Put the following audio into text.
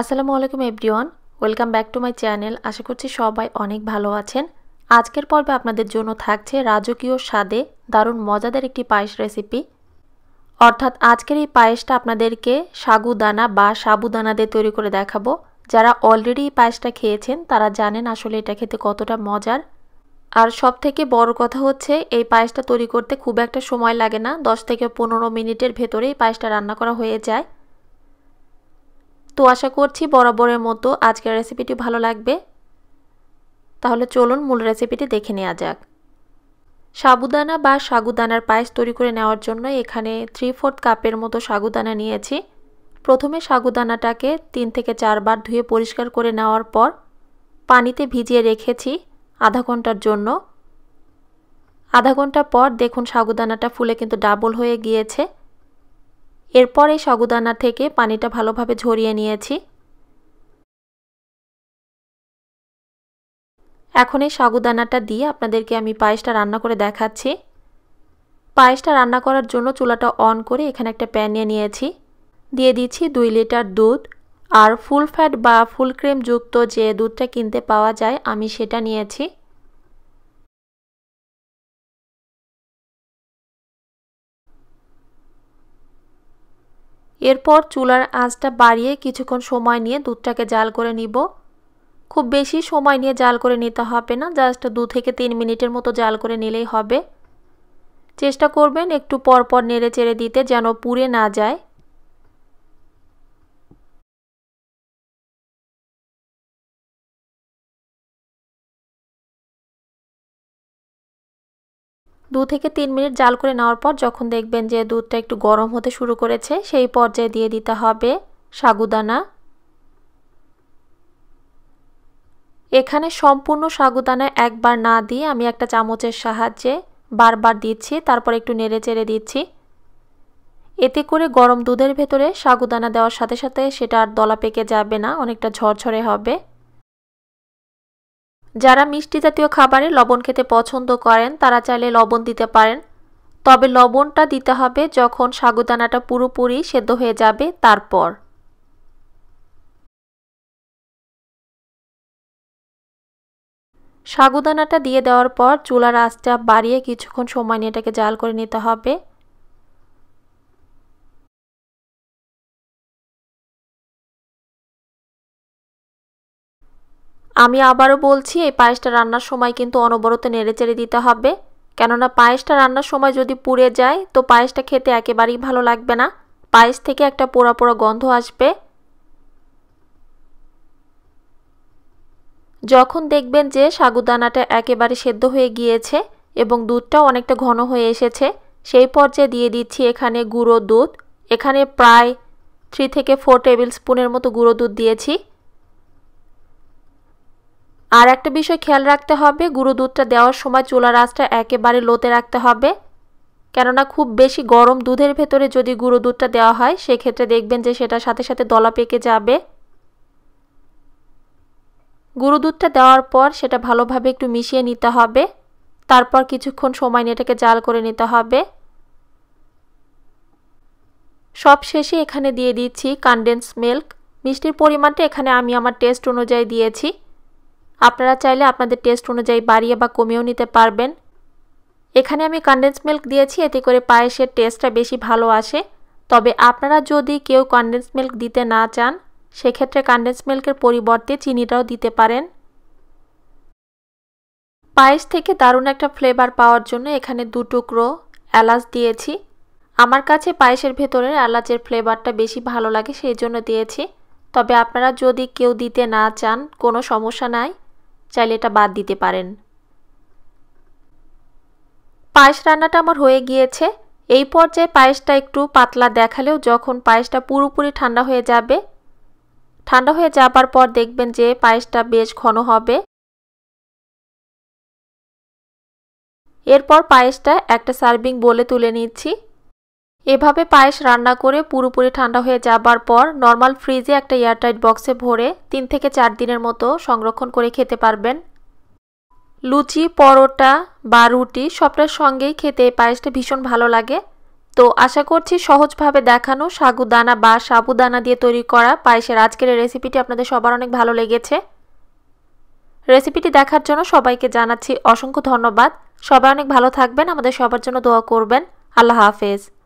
আসসালামু আলাইকুম everyone welcome back to my channel আশা করছি সবাই অনেক ভালো আছেন আজকের পর্বে আপনাদের জন্য থাকছে রাজকীয় স্বাদে দারুণ মজাদার একটি পায়েস রেসিপি অর্থাৎ আজকের এই পায়েসটা আপনাদেরকে সাগুদানা বা সাবুদানা দিয়ে তৈরি করে দেখাবো যারা অলরেডি এই পায়েসটা খেয়েছেন তারা জানেন আসলে এটা খেতে কতটা মজার আর সব থেকে বড় কথা হচ্ছে এই পায়েসটা তৈরি করতে খুব একটা সময় লাগে না দশ থেকে পনেরো মিনিটের ভেতরেই পায়েসটা রান্না করা হয়ে যায় তো আশা করছি বরাবরের মতো আজকের রেসিপিটি ভালো লাগবে তাহলে চলুন মূল রেসিপিটি দেখে নেওয়া যাক সাবুদানা বা সাগুদানার পায়েস তৈরি করে নেওয়ার জন্য এখানে থ্রি ফোর্থ কাপের মতো সাগুদানা নিয়েছি প্রথমে সাগুদানাটাকে তিন থেকে চারবার ধুয়ে পরিষ্কার করে নেওয়ার পর পানিতে ভিজিয়ে রেখেছি আধা ঘন্টার জন্য আধা ঘন্টা পর দেখুন সাগুদানাটা ফুলে কিন্তু ডাবল হয়ে গিয়েছে এরপরে সগুদানা থেকে পানিটা ভালোভাবে ঝরিয়ে নিয়েছি এখন এই সাগুদানাটা দিয়ে আপনাদেরকে আমি পায়েসটা রান্না করে দেখাচ্ছি পায়েসটা রান্না করার জন্য চুলাটা অন করে এখানে একটা প্যান নিয়ে নিয়েছি দিয়ে দিচ্ছি দুই লিটার দুধ আর ফুল ফ্যাট বা ফুল যুক্ত যে দুধটা কিনতে পাওয়া যায় আমি সেটা নিয়েছি এরপর চুলার আঁচটা বাড়িয়ে কিছুক্ষণ সময় নিয়ে দুধটাকে জাল করে নিব খুব বেশি সময় নিয়ে জাল করে নিতে হবে না জাস্ট দু থেকে তিন মিনিটের মতো জাল করে নিলেই হবে চেষ্টা করবেন একটু পরপর নেড়ে চেড়ে দিতে যেন পুড়ে না যায় দু থেকে তিন মিনিট জাল করে নেওয়ার পর যখন দেখবেন যে দুধটা একটু গরম হতে শুরু করেছে সেই পর্যায়ে দিয়ে দিতে হবে সাগুদানা এখানে সম্পূর্ণ সাগুদানা একবার না দিয়ে আমি একটা চামচের সাহায্যে বারবার দিচ্ছি তারপর একটু নেড়ে চেড়ে দিচ্ছি এতে করে গরম দুধের ভেতরে সাগুদানা দেওয়ার সাথে সাথে সেটা আর দলা পেকে যাবে না অনেকটা ঝরঝরে হবে যারা মিষ্টি জাতীয় খাবারে লবণ খেতে পছন্দ করেন তারা চাইলে লবণ দিতে পারেন তবে লবণটা দিতে হবে যখন সাগুদানাটা পুরোপুরি সেদ্ধ হয়ে যাবে তারপর সাগুদানাটা দিয়ে দেওয়ার পর চুলার আঁচটা বাড়িয়ে কিছুক্ষণ সময় নিয়ে এটাকে জাল করে নিতে হবে আমি আবারও বলছি এই পায়েসটা রান্নার সময় কিন্তু অনবরত নেড়েচেড়ে দিতে হবে কেননা পায়েসটা রান্নার সময় যদি পুড়ে যায় তো পায়েসটা খেতে একেবারেই ভালো লাগবে না পায়েস থেকে একটা পোড়া পোড়া গন্ধ আসবে যখন দেখবেন যে সাগুদানাটা একেবারে সেদ্ধ হয়ে গিয়েছে এবং দুধটাও অনেকটা ঘন হয়ে এসেছে সেই পর্যায়ে দিয়ে দিচ্ছি এখানে গুঁড়ো দুধ এখানে প্রায় থ্রি থেকে ফোর টেবিল স্পুনের মতো গুঁড়ো দুধ দিয়েছি আর একটা বিষয় খেয়াল রাখতে হবে গুঁড়ো দুধটা দেওয়ার সময় চুলার রাস্তা একেবারে লোতে রাখতে হবে কেননা খুব বেশি গরম দুধের ভেতরে যদি গুঁড়ো দুধটা দেওয়া হয় সেক্ষেত্রে দেখবেন যে সেটা সাথে সাথে দলা পেকে যাবে গুঁড়ো দুধটা দেওয়ার পর সেটা ভালোভাবে একটু মিশিয়ে নিতে হবে তারপর কিছুক্ষণ সময় এটাকে জাল করে নিতে হবে সব শেষে এখানে দিয়ে দিচ্ছি কনডেন্স মিল্ক মিষ্টির পরিমাণটা এখানে আমি আমার টেস্ট অনুযায়ী দিয়েছি আপনারা চাইলে আপনাদের টেস্ট অনুযায়ী বাড়িয়ে বা কমিয়েও নিতে পারবেন এখানে আমি কন্ডেন্স মিল্ক দিয়েছি এতে করে পায়েসের টেস্টটা বেশি ভালো আসে তবে আপনারা যদি কেউ কন্ডেন্স মিল্ক দিতে না চান সেক্ষেত্রে কন্ডেন্স মিল্কের পরিবর্তে চিনিটাও দিতে পারেন পায়েস থেকে দারুণ একটা ফ্লেভার পাওয়ার জন্য এখানে দু টুকরো এলাচ দিয়েছি আমার কাছে পায়েসের ভেতরের এলাচের ফ্লেভারটা বেশি ভালো লাগে সেই জন্য দিয়েছি তবে আপনারা যদি কেউ দিতে না চান কোনো সমস্যা নাই চাইলে এটা বাদ দিতে পারেন পায়েস রান্নাটা আমার হয়ে গিয়েছে এই পর্যায়ে পায়েসটা একটু পাতলা দেখালেও যখন পায়েসটা পুরোপুরি ঠান্ডা হয়ে যাবে ঠান্ডা হয়ে যাবার পর দেখবেন যে পায়েসটা বেশ ঘন হবে এরপর পায়েসটা একটা সার্ভিং বলে তুলে নিচ্ছি এভাবে পায়েস রান্না করে পুরোপুরি ঠান্ডা হয়ে যাবার পর নর্মাল ফ্রিজে একটা এয়ারটাইট বক্সে ভরে তিন থেকে চার দিনের মতো সংরক্ষণ করে খেতে পারবেন লুচি পরোটা বা রুটি সবটার সঙ্গেই খেতে এই পায়েসটা ভীষণ ভালো লাগে তো আশা করছি সহজভাবে দেখানো সাগুদানা বা সাবুদানা দিয়ে তৈরি করা পায়েসের আজকের রেসিপিটি আপনাদের সবার অনেক ভালো লেগেছে রেসিপিটি দেখার জন্য সবাইকে জানাচ্ছি অসংখ্য ধন্যবাদ সবাই অনেক ভালো থাকবেন আমাদের সবার জন্য দোয়া করবেন আল্লাহ হাফেজ